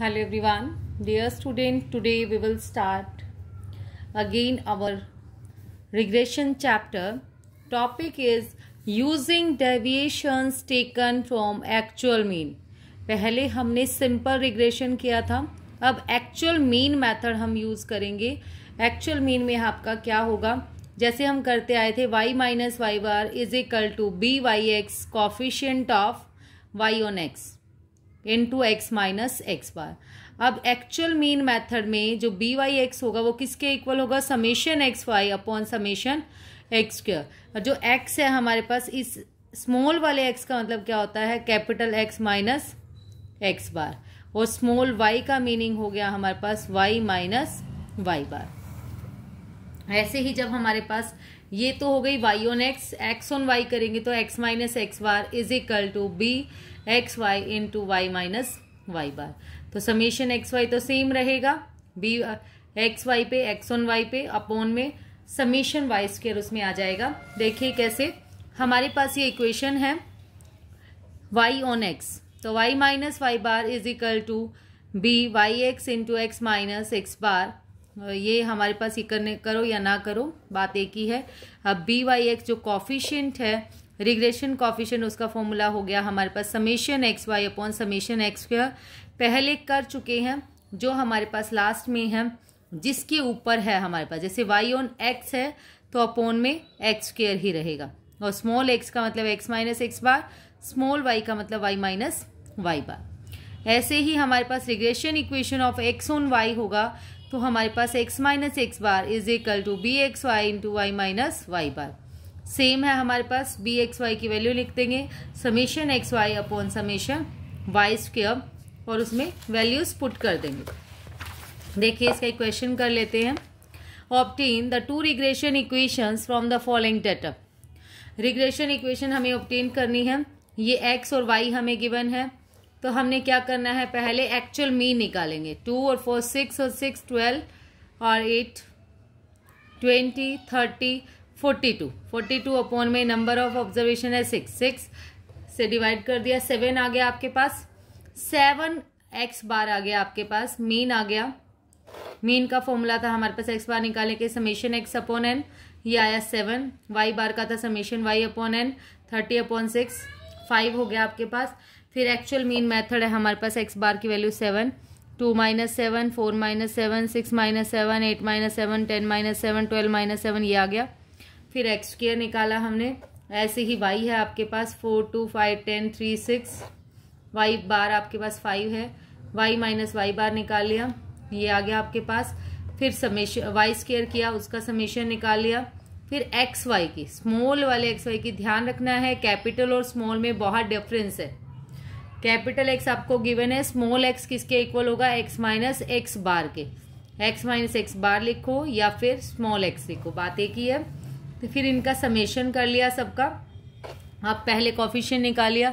hello everyone dear student today we will start again our regression chapter topic is using deviations taken from actual mean पहले हमने simple regression किया था अब actual mean method हम use करेंगे actual mean में आपका क्या होगा जैसे हम करते आए थे y minus y bar is equal to b y x coefficient of y on x into x minus x bar अब एक्चुअल मीन मेथड में जो बी वाई एक्स होगा वो किसके इक्वल होगा summation x y upon summation x square जो x है हमारे पास इस स्मॉल वाले एक्स का मतलब क्या होता है capital x minus x bar और स्मॉल वाई का मीनिंग हो गया हमारे पास वाई माइनस वाई बार ऐसे ही जब हमारे पास ये तो हो गई y on x x on y करेंगे तो x minus x bar is equal to b x y into y minus y bar तो समेशन एक्स वाई तो सेम रहेगा बी एक्स वाई पे एक्स ऑन वाई पे upon में summation y square उसमें आ जाएगा देखिए कैसे हमारे पास ये इक्वेशन है वाई ऑन एक्स तो y minus y bar is equal to b y x into x minus x bar ये हमारे पास ये करने करो या ना करो बात एक ही है अब बी वाई एक्स जो कॉफिशियंट है रिग्रेशन कॉफिशन उसका फॉर्मूला हो गया हमारे पास summation x y upon summation x square पहले कर चुके हैं जो हमारे पास लास्ट में है जिसके ऊपर है हमारे पास जैसे वाई ऑन एक्स है तो अपोन में एक्स स्क्र ही रहेगा और स्मॉल एक्स का मतलब x minus x bar small y का मतलब वाई माइनस वाई बार ऐसे ही हमारे पास regression equation of x on y होगा तो हमारे पास x minus x bar is equal to b x y into y minus y bar same है हमारे पास बी एक्स वाई की वैल्यू लिख देंगे summation x y upon summation y square और उसमें वैल्यूज पुट कर देंगे देखिए इसका इक्वेशन कर लेते हैं obtain the two regression equations from the following data regression equation हमें ऑप्टेन करनी है ये एक्स और वाई हमें गिवन है तो हमने क्या करना है पहले एक्चुअल मीन निकालेंगे टू और फोर सिक्स और सिक्स ट्वेल्व और eight twenty thirty forty two forty two upon में नंबर ऑफ ऑब्जर्वेशन है सिक्स सिक्स से डिवाइड कर दिया सेवन आ गया आपके पास सेवन एक्स बार आ गया आपके पास मीन आ गया मीन का फॉर्मूला था हमारे पास एक्स बार निकाले के समेशन एक्स अपॉन एन ये आया सेवन वाई बार का था summation y upon n thirty upon six five हो गया आपके पास फिर एक्चुअल मीन मेथड है हमारे पास एक्स बार की value seven two minus seven four minus seven six minus seven eight minus seven ten minus seven twelve minus seven ये आ गया फिर एक्स स्क्र निकाला हमने ऐसे ही वाई है आपके पास four two five ten three six y bar आपके पास फाइव है वाई माइनस वाई बार निकाल लिया ये आ गया आपके पास फिर समेश वाई स्केयर किया उसका समेशन निकाल लिया फिर एक्स वाई की स्मॉल वाले एक्स वाई की ध्यान रखना है कैपिटल और स्मॉल में बहुत डिफरेंस है कैपिटल एक्स आपको गिवन है स्मॉल एक्स किसके इक्वल होगा एक्स माइनस एक्स बार के एक्स माइनस एक्स बार लिखो या फिर स्मॉल एक्स लिखो बात एक ही है तो फिर इनका समेशन कर लिया सबका आप पहले कॉफिशन निकालिया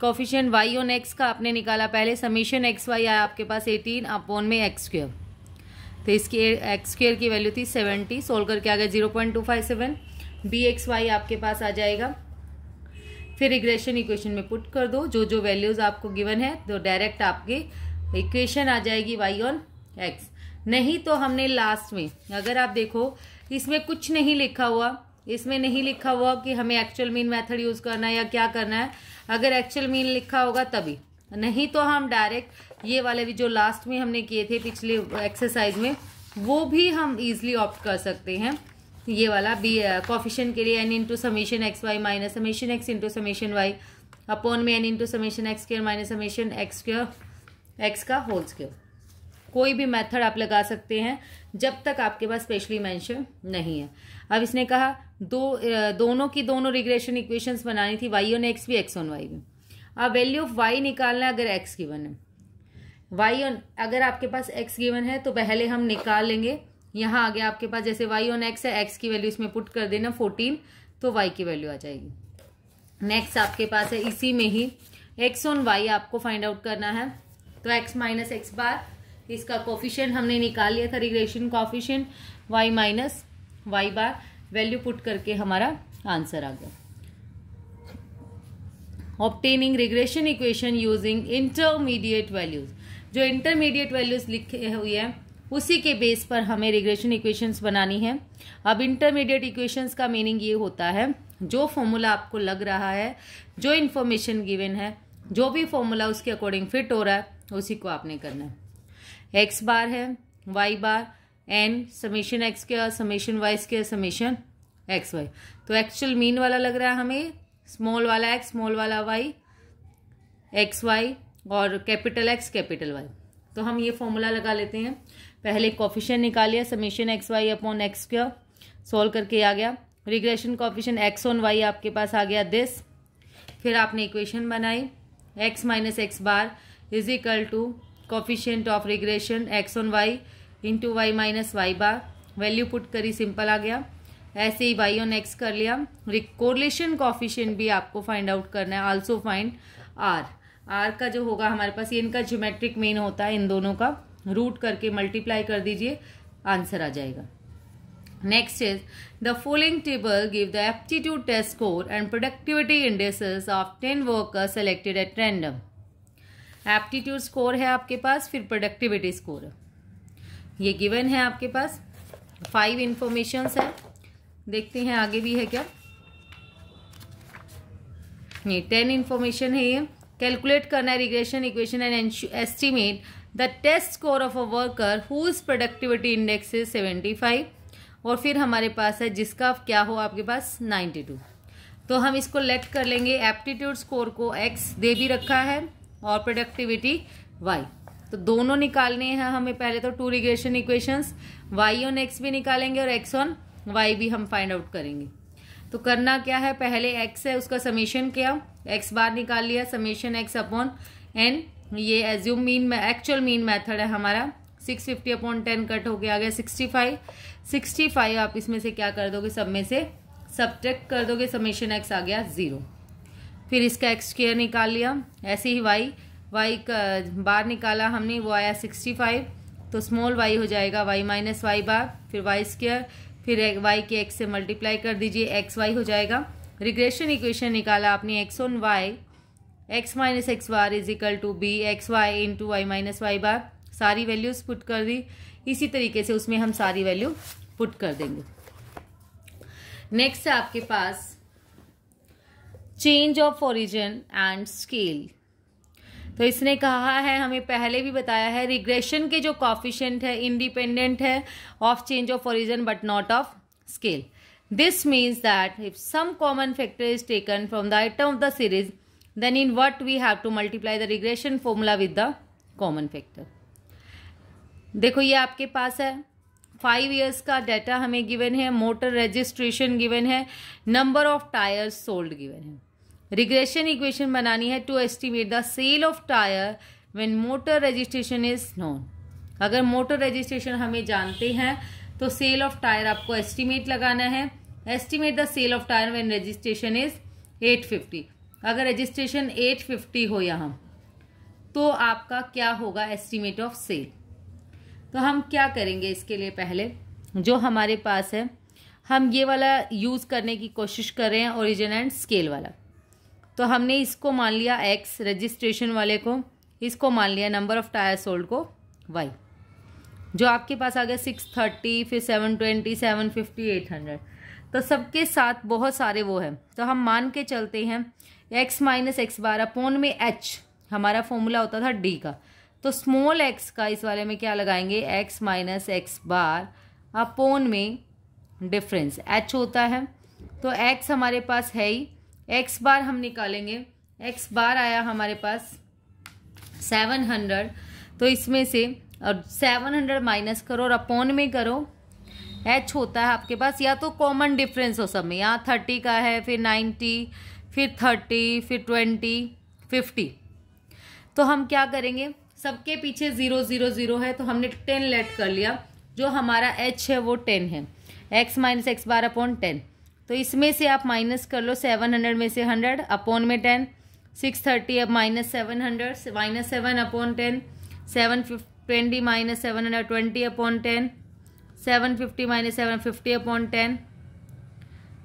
कॉफिशियन वाई ऑन एक्स का आपने निकाला पहले समीशन एक्स वाई आया आपके पास एटीन अपॉन में एक्स स्क्वेयर तो इसकी एक्स स्क्वेयर की वैल्यू थी सेवेंटी सोल्व करके आ गया zero point two five seven b x y आपके पास आ जाएगा फिर रिग्रेशन इक्वेशन में पुट कर दो जो जो वैल्यूज़ आपको गिवन है तो डायरेक्ट आपके इक्वेशन आ जाएगी वाई ऑन एक्स नहीं तो हमने लास्ट में अगर आप देखो इसमें कुछ नहीं लिखा हुआ इसमें नहीं लिखा हुआ कि हमें एक्चुअल मीन मेथड यूज़ करना है या क्या करना है अगर एक्चुअल मीन लिखा होगा तभी नहीं तो हम डायरेक्ट ये वाले भी जो लास्ट में हमने किए थे पिछले एक्सरसाइज में वो भी हम इजिली ऑप्ट कर सकते हैं ये वाला बी कॉफिशन के लिए n into summation x y minus summation x into summation y upon में n into summation x square minus summation x square x का होल स्क्र कोई भी मेथड आप लगा सकते हैं जब तक आपके पास स्पेशली मेंशन नहीं है अब इसने कहा दो दोनों की दोनों रिग्रेशन इक्वेशंस बनानी थी वाई ऑन एक्स भी एक्स ऑन वाई भी अब वैल्यू ऑफ वाई निकालना है अगर एक्स गिवन है वाई ऑन अगर आपके पास एक्स गिवन है तो पहले हम निकाल लेंगे यहाँ आ गया आपके पास जैसे वाई ऑन एक्स है एक्स की वैल्यू इसमें पुट कर देना फोर्टीन तो वाई की वैल्यू आ जाएगी नेक्स्ट आपके पास है इसी में ही एक्स ऑन वाई आपको फाइंड आउट करना है तो एक्स माइनस एक्स बार इसका कोफिशेंट हमने निकाल लिया था regression coefficient y minus y bar value put करके हमारा आंसर आ गया obtaining regression equation using intermediate values जो इंटरमीडिएट वैल्यूज लिखे हुए हैं उसी के बेस पर हमें रिग्रेशन इक्वेशंस बनानी है अब इंटरमीडिएट इक्वेशंस का मीनिंग ये होता है जो फॉर्मूला आपको लग रहा है जो इन्फॉर्मेशन गिवन है जो भी फॉर्मूला उसके अकॉर्डिंग फिट हो रहा है उसी को आपने करना है एक्स बार है y bar n summation x के समेशन वाई के समेशन एक्स वाई तो एक्चुअल मीन वाला लग रहा है हमें स्मॉल वाला एक्स स्मॉल वाला वाई एक्स वाई और कैपिटल एक्स कैपिटल वाई तो हम ये फॉर्मूला लगा लेते हैं पहले कॉफिशन निकालिए summation x y upon x square solve करके आ गया regression coefficient x on y आपके पास आ गया दिस फिर आपने इक्वेशन बनाई x minus x bar is equal to coefficient of regression x on y into y minus y bar value put करी सिंपल आ गया ऐसे ही वाई ऑन एक्स कर लिया रिकोरलेशन कॉफिशियंट भी आपको फाइंड आउट करना है आल्सो फाइंड आर आर का जो होगा हमारे पास ये इनका ज्योमेट्रिक मेन होता है इन दोनों का रूट करके मल्टीप्लाई कर दीजिए आंसर आ जाएगा next is the following table give the aptitude test score and productivity indices of ten workers selected at random aptitude score है आपके पास फिर प्रोडक्टिविटी स्कोर ये गिवन है आपके पास फाइव इन्फॉर्मेशंस है देखते हैं आगे भी है क्या ये टेन इन्फॉर्मेशन है ये कैलकुलेट करना है regression equation and estimate the test score of a worker whose productivity index is seventy five और फिर हमारे पास है जिसका क्या हो आपके पास नाइन्टी टू तो हम इसको लेट कर लेंगे एप्टीट्यूड स्कोर को एक्स दे भी रखा है और प्रोडक्टिविटी वाई तो दोनों निकालने हैं हमें पहले तो two regression equations y on x भी निकालेंगे और एक्स ऑन वाई भी हम फाइंड आउट करेंगे तो करना क्या है पहले एक्स है उसका समीशन क्या एक्स बार निकाल लिया समीशन एक्स अपॉन एन ये assume mean actual mean method है हमारा six fifty upon ten cut हो गया आ गया सिक्सटी फाइव सिक्सटी फाइव आप इसमें से क्या कर दोगे सब में से सब्टेक्ट कर दोगे समीशन एक्स आ गया ज़ीरो फिर इसका एक्स स्क्र निकाल लिया ऐसे ही वाई वाई का बार निकाला हमने वो आया सिक्सटी फाइव तो स्मॉल वाई हो जाएगा वाई माइनस वाई बार फिर वाई स्क्र फिर वाई के एक्स से मल्टीप्लाई कर दीजिए एक्स वाई हो जाएगा रिग्रेशन इक्वेशन निकाला आपने x on y x minus x bar is equal to b x y into y minus y bar सारी वैल्यूज़ पुट कर दी इसी तरीके से उसमें हम सारी वैल्यू पुट कर देंगे नेक्स्ट आपके पास change of origin and scale तो इसने कहा है हमें पहले भी बताया है रिग्रेशन के जो कॉफिशेंट है इंडिपेंडेंट है of change of origin but not of scale this means that if some common factor is taken from the item of the series then in what we have to multiply the regression formula with the common factor देखो ये आपके पास है five years का data हमें given है motor registration given है number of tyres sold given है रिग्रेशन इक्वेशन बनानी है to estimate the sale of tyre when motor registration is known अगर मोटर रजिस्ट्रेशन हमें जानते हैं तो सेल ऑफ टायर आपको एस्टिमेट लगाना है estimate the sale of tyre when registration is 850 अगर रजिस्ट्रेशन 850 हो यहाँ तो आपका क्या होगा एस्टिमेट ऑफ सेल तो हम क्या करेंगे इसके लिए पहले जो हमारे पास है हम ये वाला यूज़ करने की कोशिश कर रहे हैं ओरिजिन एंड स्केल वाला तो हमने इसको मान लिया एक्स रजिस्ट्रेशन वाले को इसको मान लिया नंबर ऑफ टायर सोल्ड को वाई जो आपके पास आ गया सिक्स थर्टी फिर seven twenty seven fifty eight hundred तो सबके साथ बहुत सारे वो हैं तो हम मान के चलते हैं x minus x bar upon में एच हमारा फॉर्मूला होता था डी का तो स्मॉल एक्स का इस वाले में क्या लगाएंगे x minus x bar upon में डिफरेंस एच होता है तो एक्स हमारे पास है ही एक्स बार हम निकालेंगे एक्स बार आया हमारे पास सेवन हंड्रेड तो इसमें से और सेवन हंड्रेड माइनस करो और अपॉन में करो एच होता है आपके पास या तो कॉमन डिफरेंस हो सब में यहाँ थर्टी का है फिर नाइन्टी फिर थर्टी फिर ट्वेंटी फिफ्टी तो हम क्या करेंगे सबके पीछे ज़ीरो ज़ीरो ज़ीरो है तो हमने टेन लेट कर लिया जो हमारा एच है वो टेन है x minus x bar upon ten तो इसमें से आप माइनस कर लो सेवन हंड्रेड में से हंड्रेड अपॉन में टेन सिक्स थर्टी अब minus seven hundred minus seven upon ten seven twenty minus seven hundred twenty upon ten seven fifty minus seven fifty upon ten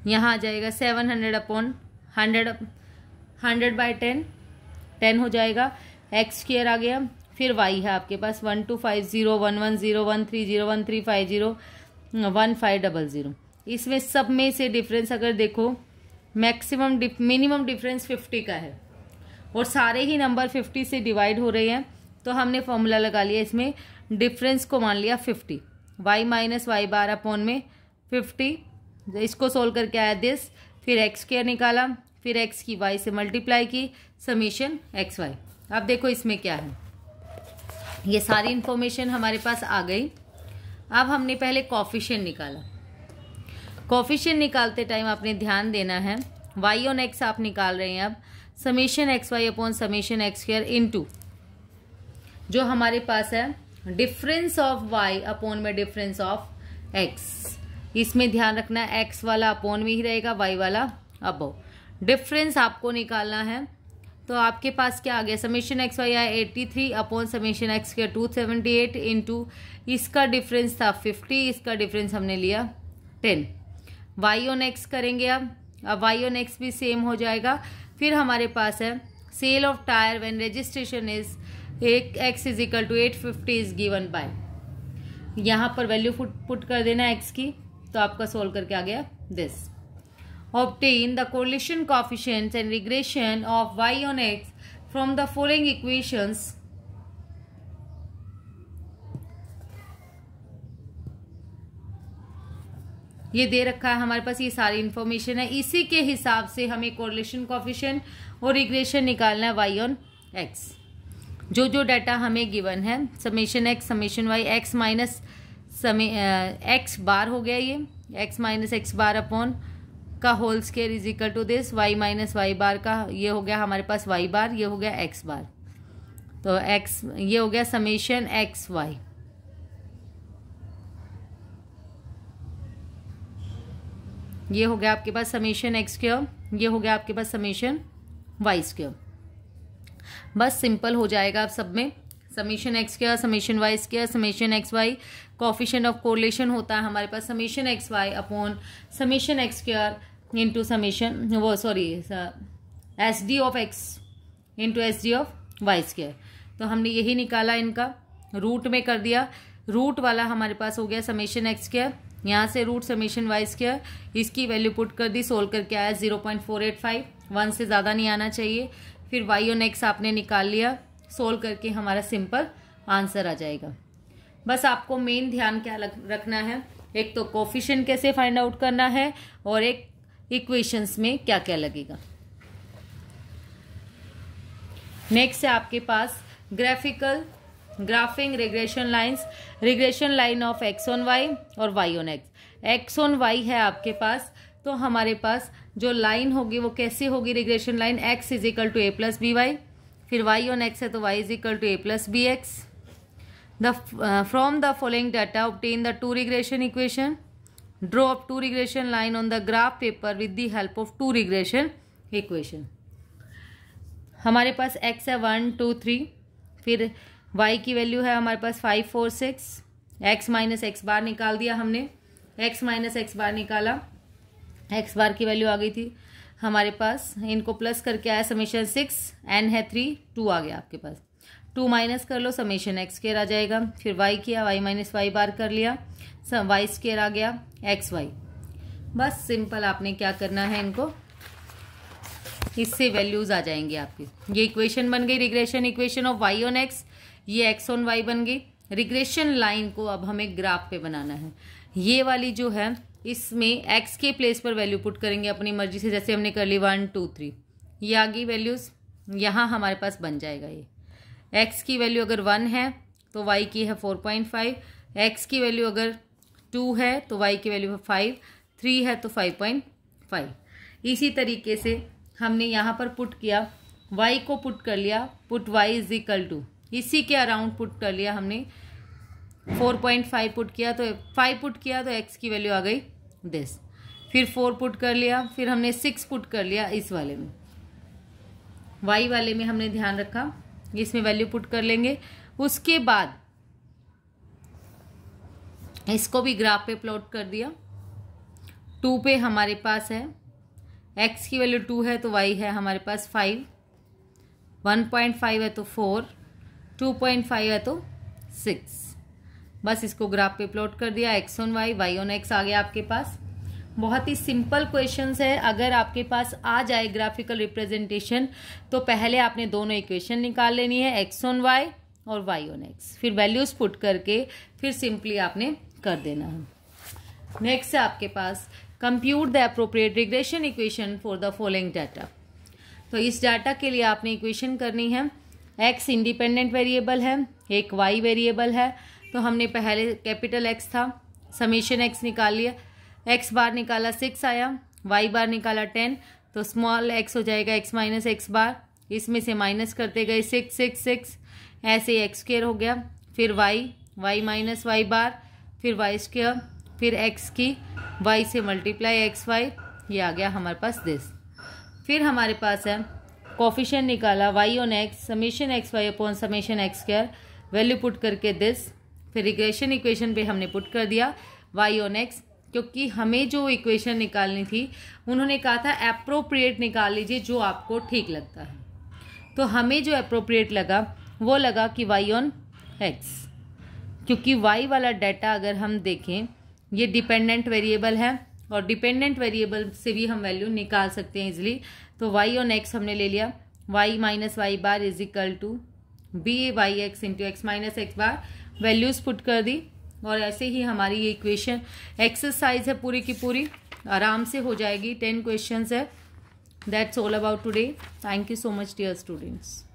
यहाँ आ जाएगा seven hundred upon hundred hundred by ten ten हो जाएगा x square आ गया फिर y है आपके पास one two five zero one one zero one three zero one three five zero one five double zero इसमें सब में से डिफरेंस अगर देखो मैक्सिमम मिनिमम डिफरेंस फिफ्टी का है और सारे ही नंबर फिफ्टी से डिवाइड हो रहे हैं तो हमने फॉर्मूला लगा लिया इसमें डिफरेंस को मान लिया fifty y minus y bar upon में फिफ्टी इसको सोल्व करके आया दिस फिर एक्स केयर निकाला फिर एक्स की वाई से मल्टीप्लाई की समीशन एक्स वाई अब देखो इसमें क्या है ये सारी इन्फॉर्मेशन हमारे पास आ गई अब हमने पहले कॉफिशन निकाला कॉफिशियन निकालते टाइम आपने ध्यान देना है वाई ऑन एक्स आप निकाल रहे हैं अब summation x y upon summation x square into जो हमारे पास है डिफरेंस ऑफ वाई अपॉन में डिफरेंस ऑफ एक्स इसमें ध्यान रखना है एक्स वाला अपॉन में ही रहेगा वाई वाला अब डिफरेंस आपको निकालना है तो आपके पास क्या आ गया समीशन एक्स वाई आया eighty three upon summation x square two seventy eight into इसका डिफरेंस था फिफ्टी इसका डिफरेंस हमने लिया टेन वाई ऑन एक्स करेंगे अब अब वाई ऑन एक्स भी सेम हो जाएगा फिर हमारे पास है sale of tyre when registration is एक x is equal to eight fifty is given by यहाँ पर वैल्यू फुट पुट कर देना एक्स की तो आपका सोल्व करके आ गया this obtain the correlation coefficient and regression of y on x from the following equations ये दे रखा है हमारे पास ये सारी इन्फॉर्मेशन है इसी के हिसाब से हमें कोरिलेशन कॉफिशन और रिग्रेशन निकालना है वाई ऑन एक्स जो जो डाटा हमें गिवन है summation x summation y x minus summation x bar हो गया ये x minus x bar upon का whole square is equal to this y minus y bar का ये हो गया हमारे पास वाई बार ये हो गया एक्स बार तो एक्स ये हो गया समेशन एक्स वाई ये हो गया आपके पास समेशन एक्स क्योर ये हो गया आपके पास समेशन वाई स्क्योर बस सिंपल हो जाएगा आप सब में समेशन एक्स क्या समेशन वाई क्या summation x y coefficient of correlation होता है हमारे पास summation x y upon summation x square into summation वो sorry S D of x into S D of y square तो हमने यही निकाला इनका रूट में कर दिया रूट वाला हमारे पास हो गया समेशन एक्स क्योर यहाँ से रूट समीशन वाइज किया इसकी वैल्यू पुट कर दी सोल्व करके आया zero point four eight five one से ज़्यादा नहीं आना चाहिए फिर वाई ओ एक्स आपने निकाल लिया सोल्व करके हमारा सिंपल आंसर आ जाएगा बस आपको मेन ध्यान क्या रखना है एक तो कोफिशन कैसे फाइंड आउट करना है और एक इक्वेशंस में क्या क्या लगेगा नेक्स्ट है आपके पास graphical graphing regression lines regression line of x on y और y on x x on y है आपके पास तो हमारे पास जो लाइन होगी वो कैसे होगी regression line x is equal to a plus b y फिर वाई ऑन एक्स है तो y is equal to a plus b x the from the following data obtain the two regression equation draw up two regression line on the graph paper with the help of two regression equation हमारे पास x है one two three फिर y की value है हमारे पास five four six x minus x bar निकाल दिया हमने एक्स माइनस एक्स बार निकाला एक्स बार की वैल्यू आ गई थी हमारे पास इनको प्लस करके आया समेशन सिक्स एन है थ्री टू आ गया आपके पास टू माइनस कर लो समेशन एक्स स्केयर आ जाएगा फिर वाई किया वाई माइनस वाई बार कर लिया वाई स्केयर आ गया एक्स वाई बस सिंपल आपने क्या करना है इनको इससे वैल्यूज आ जाएंगे आपकी ये इक्वेशन बन गई regression equation of y on x ये एक्स ऑन वाई बन गई रिग्रेशन लाइन को अब हमें ग्राफ पे बनाना है ये वाली जो है इसमें एक्स के प्लेस पर वैल्यू पुट करेंगे अपनी मर्जी से जैसे हमने कर ली वन टू थ्री ये आ गई वैल्यूज़ यहाँ हमारे पास बन जाएगा ये एक्स की वैल्यू अगर वन है तो वाई की है फोर पॉइंट फाइव एक्स की वैल्यू अगर टू है तो वाई की वैल्यू है फाइव थ्री है तो फाइव पॉइंट फाइव इसी तरीके से हमने यहाँ पर पुट किया वाई को पुट कर लिया put y is equal to इसी के अराउंड पुट कर लिया हमने फोर पॉइंट फाइव पुट किया तो फाइव पुट किया तो एक्स की वैल्यू आ गई दिस फिर फोर पुट कर लिया फिर हमने सिक्स पुट कर लिया इस वाले में वाई वाले में हमने ध्यान रखा इसमें वैल्यू पुट कर लेंगे उसके बाद इसको भी ग्राफ पे प्लॉट कर दिया टू पे हमारे पास है एक्स की वैल्यू टू है तो वाई है हमारे पास फाइव वन पॉइंट फाइव है तो फोर टू पॉइंट फाइव है तो सिक्स बस इसको ग्राफ पे प्लॉट कर दिया x on y y on x आ गया आपके पास बहुत ही सिंपल क्वेश्चन है अगर आपके पास आ जाए ग्राफिकल रिप्रेजेंटेशन तो पहले आपने दोनों इक्वेशन निकाल लेनी है एक्स ऑन वाई और वाई ऑन एक्स फिर वैल्यूज़ पुट करके फिर सिंपली आपने कर देना है नेक्स्ट है आपके पास compute the appropriate regression equation for the following data तो इस डाटा के लिए आपने इक्वेशन करनी है एक्स इंडिपेंडेंट वेरिएबल है एक वाई वेरिएबल है तो हमने पहले कैपिटल एक्स था समीशन एक्स निकाल लिया एक्स बार निकाला सिक्स आया वाई बार निकाला टेन तो स्मॉल एक्स हो जाएगा एक्स माइनस एक्स बार इसमें से माइनस करते गए सिक्स सिक्स सिक्स ऐसे एक्स स्क्र हो गया फिर y y minus y bar फिर वाई स्क्र फिर एक्स की वाई से मल्टीप्लाई एक्स वाई ये आ गया हमारे पास दिस फिर हमारे पास है कॉफिशन निकाला y on x summation x y upon summation x square value put करके दिस फिर रिग्रेशन इक्वेशन पे हमने पुट कर दिया वाई ऑन एक्स क्योंकि हमें जो इक्वेशन निकालनी थी उन्होंने कहा था अप्रोप्रिएट निकाल लीजिए जो आपको ठीक लगता है तो हमें जो अप्रोप्रिएट लगा वो लगा कि वाई ऑन एक्स क्योंकि वाई वाला डाटा अगर हम देखें ये डिपेंडेंट वेरिएबल है और डिपेंडेंट वेरिएबल से भी हम वैल्यू निकाल सकते हैं इजिली तो वाई और एक्स हमने ले लिया y minus y bar is equal to b y x into x minus x bar values put कर दी और ऐसे ही हमारी ये इक्वेशन एक्सरसाइज है पूरी की पूरी आराम से हो जाएगी टेन क्वेश्चंस है that's all about today thank you so much dear students